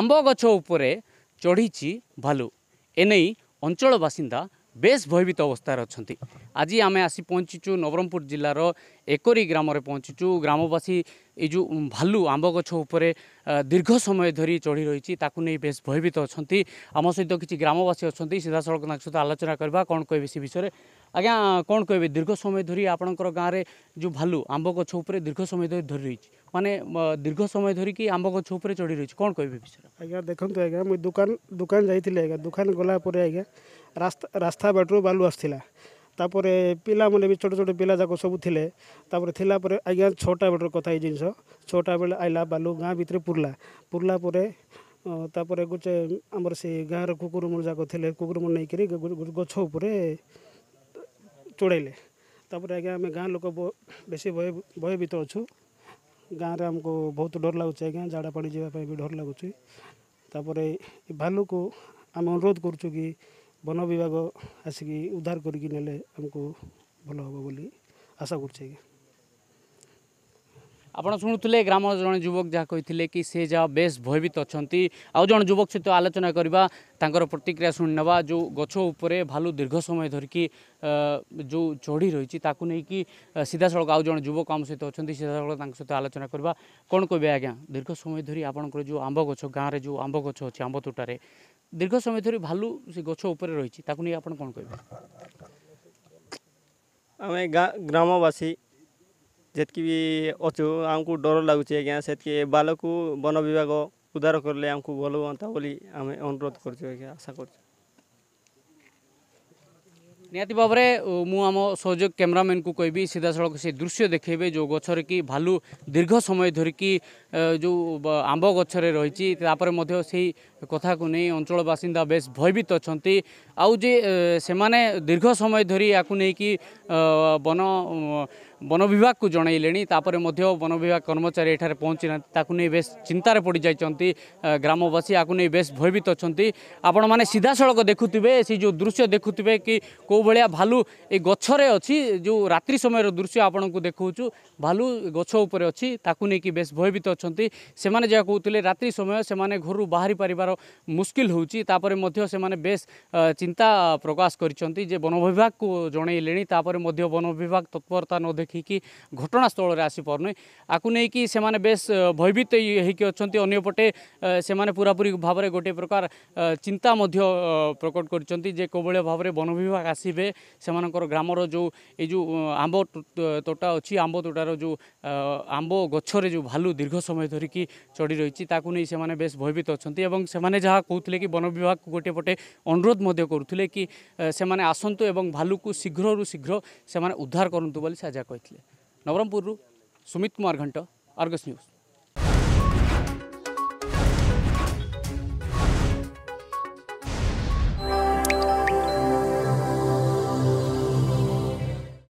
ଆମ୍ବ ଗଛ ଉପରେ ଚଢ଼ିଛି ଭାଲୁ ଏନେଇ ଅଞ୍ଚଳ ବାସିନ୍ଦା ବେଶ ଭୟଭୀତ ଅବସ୍ଥାରେ ଅଛନ୍ତି ଆଜି ଆମେ ଆସି ପହଞ୍ଚିଛୁ ନବରଙ୍ଗପୁର ଜିଲ୍ଲାର ଏକରି ଗ୍ରାମରେ ପହଞ୍ଚିଛୁ ଗ୍ରାମବାସୀ ଏଇ ଯେଉଁ ଭାଲୁ ଆମ୍ବ ଗଛ ଉପରେ ଦୀର୍ଘ ସମୟ ଧରି ଚଢ଼ି ରହିଛି ତାକୁ ନେଇ ବେଶ ଭୟଭୀତ ଅଛନ୍ତି ଆମ ସହିତ କିଛି ଗ୍ରାମବାସୀ ଅଛନ୍ତି ସିଧାସଳଖ ତାଙ୍କ ସହିତ ଆଲୋଚନା କରିବା କ'ଣ କହିବେ ସେ ବିଷୟରେ ଆଜ୍ଞା କ'ଣ କହିବେ ଦୀର୍ଘ ସମୟ ଧରି ଆପଣଙ୍କର ଗାଁରେ ଯେଉଁ ଭାଲୁ ଆମ୍ବ ଗଛ ଉପରେ ଦୀର୍ଘ ସମୟ ଧରି ଧରି ରହିଛି ମାନେ ଦୀର୍ଘ ସମୟ ଧରିକି ଆମ୍ବ ଗଛ ଉପରେ ଚଢ଼ି ରହିଛି କ'ଣ କହିବେ ବିଷୟରେ ଆଜ୍ଞା ଦେଖନ୍ତୁ ଆଜ୍ଞା ମୁଇଁ ଦୋକାନ ଦୋକାନ ଯାଇଥିଲି ଆଜ୍ଞା ଦୋକାନ ଗଲା ପରେ ଆଜ୍ଞା ରାସ୍ତା ରାସ୍ତା ବାଟରୁ ବାଲୁ ଆସିଥିଲା ତାପରେ ପିଲାମାନେ ବି ଛୋଟ ଛୋଟ ପିଲା ଯାକ ସବୁ ଥିଲେ ତାପରେ ଥିଲା ପରେ ଆଜ୍ଞା ଛଅଟା ବେଳର କଥା ଏଇ ଜିନିଷ ଛଅଟା ବେଳେ ଆଇଲା ବାଲୁ ଗାଁ ଭିତରେ ପୁରଲା ପୁରଲା ପରେ ତାପରେ ଗୋଟେ ଆମର ସେ ଗାଁର କୁକୁର ଯାକ ଥିଲେ କୁକୁର ନେଇକରି ଗଛ ଉପରେ ଚଢ଼େଇଲେ ତା'ପରେ ଆଜ୍ଞା ଆମେ ଗାଁ ଲୋକ ବେଶୀ ଭୟଭୀତ ଅଛୁ ଗାଁରେ ଆମକୁ ବହୁତ ଡର ଲାଗୁଛି ଆଜ୍ଞା ଝାଡ଼ା ପାଣି ଯିବା ପାଇଁ ବି ଡର ଲାଗୁଛି ତା'ପରେ ଭାଲୁକୁ ଆମେ ଅନୁରୋଧ କରୁଛୁ କି ବନ ବିଭାଗ ଆସିକି ଉଦ୍ଧାର କରିକି ନେଲେ ଆମକୁ ଭଲ ହେବ ବୋଲି ଆଶା କରୁଛି ଆଜ୍ଞା आपड़ शुणुले ग्राम जन युवक जहाँ कही कि से जहाँ बेस भयभीत अच्छा आउ जो युवक सहित आलोचना करवा प्रतिक्रिया शुणी ना जो गच्छर भालु दीर्घ समय धरिकी जो चढ़ी रही कि सीधा सड़क आज जो युवक आम सहित अच्छा सीधा सड़क सहित आलोचना करवा कौन कहे आज्ञा दीर्घ समय धरी आप जो आंब ग गाँव में जो आंब ग आंब तुटार दीर्घ समय धरी भालु से गच्छर रही आप कौन कह ग्रामवासी ଯେତିକି ବି ଅଛୁ ଆମକୁ ଡର ଲାଗୁଛି ଆଜ୍ଞା ସେତିକି ବାଲକୁ ବନ ବିଭାଗ ଉଦ୍ଧାର କରିଲେ ଆମକୁ ଭଲ ହୁଅନ୍ତା ବୋଲି ଆମେ ଅନୁରୋଧ କରୁଛୁ ଆଜ୍ଞା ଆଶା କରୁଛୁ ନିହାତି ଭାବରେ ମୁଁ ଆମ ସହଯୋଗ କ୍ୟାମେରାମ୍ୟାନ୍କୁ କହିବି ସିଧାସଳଖ ସେ ଦୃଶ୍ୟ ଦେଖେଇବେ ଯେଉଁ ଗଛରେ କି ଭାଲୁ ଦୀର୍ଘ ସମୟ ଧରିକି ଯେଉଁ ଆମ୍ବ ଗଛରେ ରହିଛି ତାପରେ ମଧ୍ୟ ସେଇ କଥାକୁ ନେଇ ଅଞ୍ଚଳ ବାସିନ୍ଦା ବେଶ୍ ଭୟଭୀତ ଅଛନ୍ତି ଆଉ ଯେ ସେମାନେ ଦୀର୍ଘ ସମୟ ଧରି ୟାକୁ ନେଇକି ବନ বন বিভাগকে জনাইলে তাপরে মধ্য বন বিভাগ কর্মচারী এখানে পৌঁছি না তাকে নিয়ে বেশ চিন্তার পড়ি যাই গ্রামবাসী এখন বেশ ভয়ভীত অনেক আপন মানে সিধাসলখ দেখুবে সেই যে দৃশ্য দেখুবে কি কেউভাবে ভালু এই গছরে অছি যে রাত্রি সময়ের দৃশ্য আপনার দেখছু ভালু গছ উপরে অছি তাকে নিয়ে বেশ ভয়ভীত অনেক সে যা কৌলে রাত্রি সময় সে ঘর বাহারি পারিবার মুশকিল হচ্ছে তাপরে মধ্য সে বেশ চিন্তা প্রকাশ করছেন যে বন বিভাগকে জনাইলে তাপরে মধ্য বন তৎপরতা ন ପାଖାପାଖି ଘଟଣାସ୍ଥଳରେ ଆସିପାରୁନି ଆକୁ ନେଇକି ସେମାନେ ବେଶ୍ ଭୟଭୀତ ହୋଇକି ଅଛନ୍ତି ଅନ୍ୟପଟେ ସେମାନେ ପୁରାପୁରି ଭାବରେ ଗୋଟିଏ ପ୍ରକାର ଚିନ୍ତା ମଧ୍ୟ ପ୍ରକଟ କରିଛନ୍ତି ଯେ କେଉଁଭଳି ଭାବରେ ବନ ବିଭାଗ ଆସିବେ ସେମାନଙ୍କର ଗ୍ରାମର ଯେଉଁ ଏଇ ଯେଉଁ ଆମ୍ବ ତୋଟା ଅଛି ଆମ୍ବ ତୋଟାର ଯେଉଁ ଆମ୍ବ ଗଛରେ ଯେଉଁ ଭାଲୁ ଦୀର୍ଘ ସମୟ ଧରିକି ଚଢ଼ି ରହିଛି ତାକୁ ନେଇ ସେମାନେ ବେଶ୍ ଭୟଭୀତ ଅଛନ୍ତି ଏବଂ ସେମାନେ ଯାହା କହୁଥିଲେ କି ବନ ବିଭାଗକୁ ଗୋଟିଏ ପଟେ ଅନୁରୋଧ ମଧ୍ୟ କରୁଥିଲେ କି ସେମାନେ ଆସନ୍ତୁ ଏବଂ ଭାଲୁକୁ ଶୀଘ୍ରରୁ ଶୀଘ୍ର ସେମାନେ ଉଦ୍ଧାର କରନ୍ତୁ ବୋଲି ସେ ଆଜା କହିଥିଲେ ನವರಂಗಪುರರು ಸುಮಿತ್ ಕುಮಾರ ಘಂಟ ಆರ್ಗಸ್ ನ್ಯೂಸ್